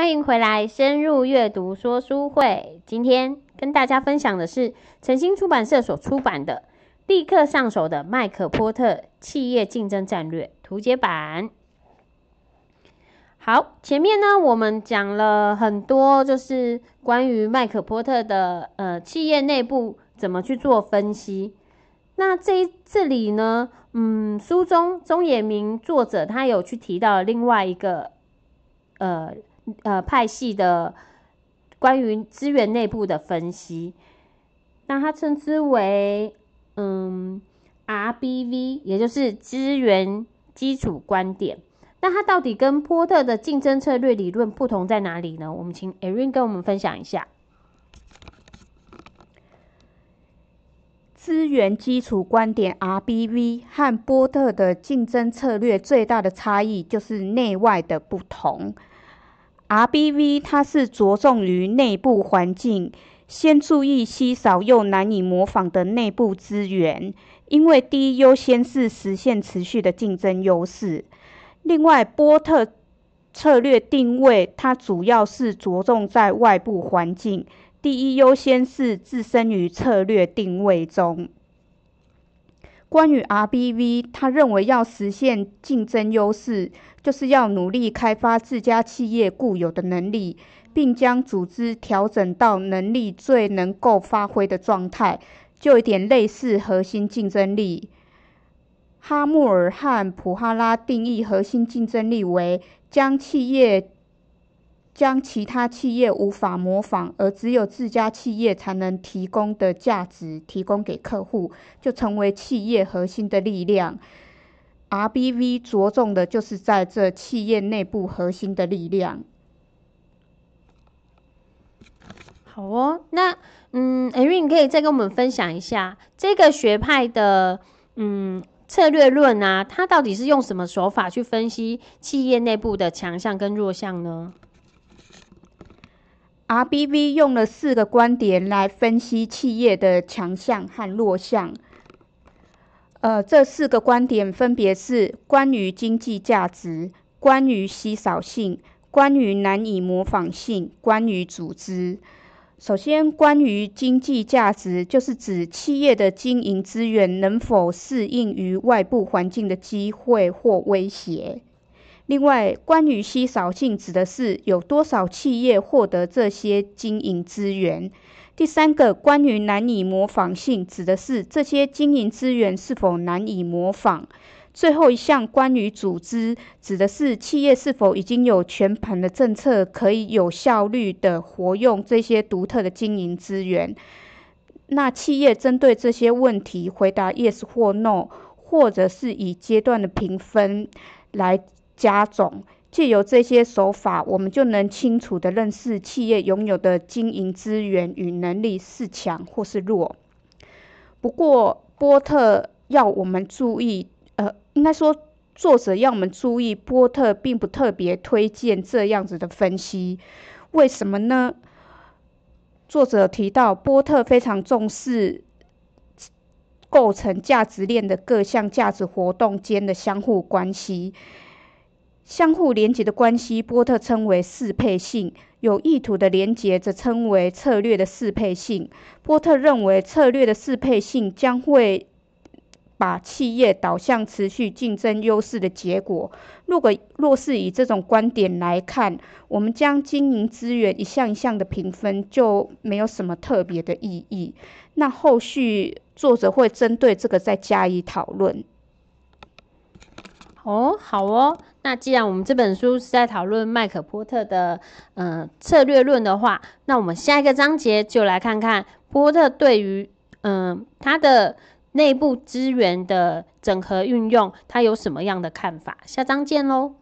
欢迎回来，深入阅读说书会。今天跟大家分享的是诚心出版社所出版的《立刻上手的麦克波特企业竞争战略图解版》。好，前面呢我们讲了很多，就是关于麦克波特的呃企业内部怎么去做分析。那这这里呢，嗯，书中中野明作者他有去提到另外一个呃。呃，派系的关于资源内部的分析，那它称之为嗯 R B V，也就是资源基础观点。那它到底跟波特的竞争策略理论不同在哪里呢？我们请 e r i n 跟我们分享一下。资源基础观点 R B V 和波特的竞争策略最大的差异就是内外的不同。RBV 它是着重于内部环境，先注意稀少又难以模仿的内部资源，因为第一优先是实现持续的竞争优势。另外，波特策略定位它主要是着重在外部环境，第一优先是置身于策略定位中。关于 RBV，他认为要实现竞争优势，就是要努力开发自家企业固有的能力，并将组织调整到能力最能够发挥的状态，就一点类似核心竞争力。哈默尔和普哈拉定义核心竞争力为将企业。将其他企业无法模仿，而只有自家企业才能提供的价值提供给客户，就成为企业核心的力量。R B V 着重的就是在这企业内部核心的力量。好哦，那嗯 a 瑞，y 可以再跟我们分享一下这个学派的嗯策略论啊，它到底是用什么手法去分析企业内部的强项跟弱项呢？Rbv 用了四个观点来分析企业的强项和弱项。呃，这四个观点分别是关于经济价值、关于稀少性、关于难以模仿性、关于组织。首先，关于经济价值，就是指企业的经营资源能否适应于外部环境的机会或威胁。另外，关于稀少性，指的是有多少企业获得这些经营资源。第三个，关于难以模仿性，指的是这些经营资源是否难以模仿。最后一项，关于组织，指的是企业是否已经有全盘的政策，可以有效率的活用这些独特的经营资源。那企业针对这些问题，回答 yes 或 no，或者是以阶段的评分来。加总，借由这些手法，我们就能清楚的认识企业拥有的经营资源与能力是强或是弱。不过，波特要我们注意，呃，应该说作者要我们注意，波特并不特别推荐这样子的分析。为什么呢？作者提到，波特非常重视构成价值链的各项价值活动间的相互关系。相互连接的关系，波特称为适配性；有意图的连接，则称为策略的适配性。波特认为，策略的适配性将会把企业导向持续竞争优势的结果。如果若是以这种观点来看，我们将经营资源一项一项的评分，就没有什么特别的意义。那后续作者会针对这个再加以讨论。哦，好哦。那既然我们这本书是在讨论麦克波特的嗯策略论的话，那我们下一个章节就来看看波特对于嗯他的内部资源的整合运用，他有什么样的看法？下章见喽。